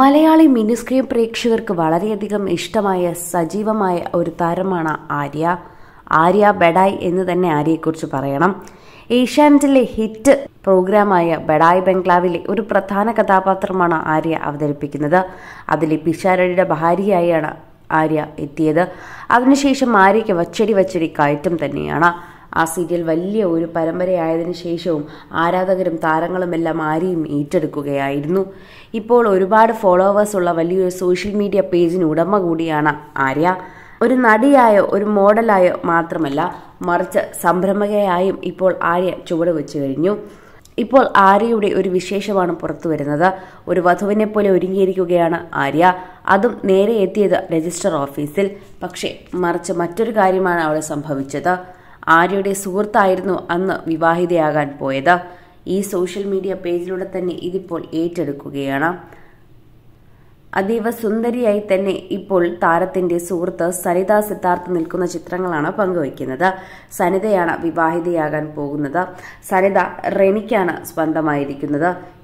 Malayali mini screen പ്രേക്ഷകർക്ക് വളരെയധികം ഇഷ്ടമായ സജീവമായ ഒരു താരമാണ് ആര്യ ആര്യ ബഡായ് എന്ന് തന്നെ ആര്യയെക്കുറിച്ച് പറയണം ഏഷ്യാനെറ്റിലെ ഹിറ്റ് പ്രോഗ്രാമായ ബഡായ് ബംഗ്ലാവിലെ ഒരു പ്രധാന കഥാപാത്രമാണ് ആര്യ അവതരിപ്പിക്കുന്നത് അതിലെ പിഷാരടിയുടെ ഭാര്യയായാണ് ആര്യ എത്തിയത് അതിനുശേഷം ആര്യയ്ക്ക് വച്ചടി വച്ചടി കയറ്റം തന്നെയാണ് ആ സീരിയൽ വലിയ ഒരു പരമ്പരയായതിനു ശേഷവും ആരാധകരും താരങ്ങളുമെല്ലാം ആരെയും ഏറ്റെടുക്കുകയായിരുന്നു ഇപ്പോൾ ഒരുപാട് ഫോളോവേഴ്സ് ഉള്ള വലിയൊരു സോഷ്യൽ മീഡിയ പേജിന് ഉടമ കൂടിയാണ് ആര്യ ഒരു നടിയായോ ഒരു മോഡലായോ മാത്രമല്ല മറിച്ച് സംരംഭകയായും ഇപ്പോൾ ആര്യ ചുവട് വെച്ചു കഴിഞ്ഞു ഇപ്പോൾ ആര്യയുടെ ഒരു വിശേഷമാണ് പുറത്തു വരുന്നത് ഒരു വധുവിനെ പോലെ ഒരുങ്ങിയിരിക്കുകയാണ് ആര്യ അതും നേരെ എത്തിയത് രജിസ്റ്റർ ഓഫീസിൽ പക്ഷേ മറിച്ച് മറ്റൊരു കാര്യമാണ് അവിടെ സംഭവിച്ചത് ആര്യയുടെ സുഹൃത്തായിരുന്നു അന്ന് വിവാഹിതയാകാൻ പോയത് ഈ സോഷ്യൽ മീഡിയ പേജിലൂടെ തന്നെ ഇതിപ്പോൾ ഏറ്റെടുക്കുകയാണ് അതീവ സുന്ദരിയായി തന്നെ ഇപ്പോൾ താരത്തിന്റെ സുഹൃത്ത് സരിത സിദ്ധാർത്ഥ് നിൽക്കുന്ന ചിത്രങ്ങളാണ് പങ്കുവയ്ക്കുന്നത് സനിതയാണ് വിവാഹിതയാകാൻ പോകുന്നത് സനിത റെനിക്കാണ് സ്വന്തമായിരിക്കുന്നത്